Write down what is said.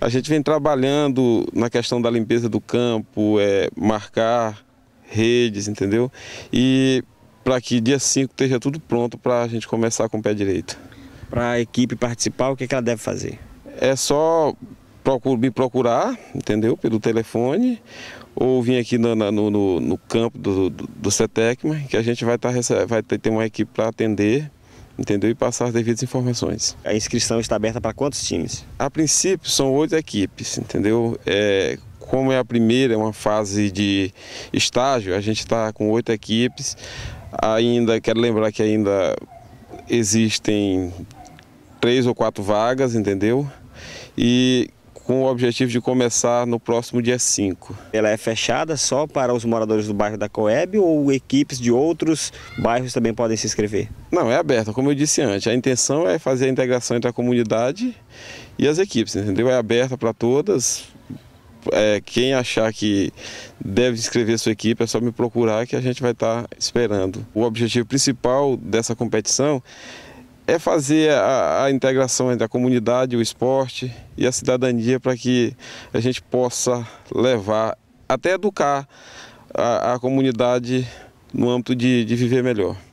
A gente vem trabalhando na questão da limpeza do campo, é, marcar redes, entendeu? E para que dia 5 esteja tudo pronto para a gente começar com o pé direito. Para a equipe participar, o que, é que ela deve fazer? É só procur, me procurar, entendeu? Pelo telefone ou vir aqui no, no, no, no campo do, do, do CETECMA, que a gente vai, tá, vai ter uma equipe para atender entendeu? E passar as devidas informações. A inscrição está aberta para quantos times? A princípio são oito equipes, entendeu? É, como é a primeira, é uma fase de estágio, a gente está com oito equipes. Ainda, quero lembrar que ainda existem três ou quatro vagas, entendeu? E com o objetivo de começar no próximo dia 5. Ela é fechada só para os moradores do bairro da Coeb ou equipes de outros bairros também podem se inscrever? Não, é aberta, como eu disse antes. A intenção é fazer a integração entre a comunidade e as equipes, entendeu? É aberta para todas. É, quem achar que deve inscrever sua equipe é só me procurar que a gente vai estar tá esperando. O objetivo principal dessa competição é fazer a, a integração entre a comunidade, o esporte e a cidadania para que a gente possa levar, até educar a, a comunidade no âmbito de, de viver melhor.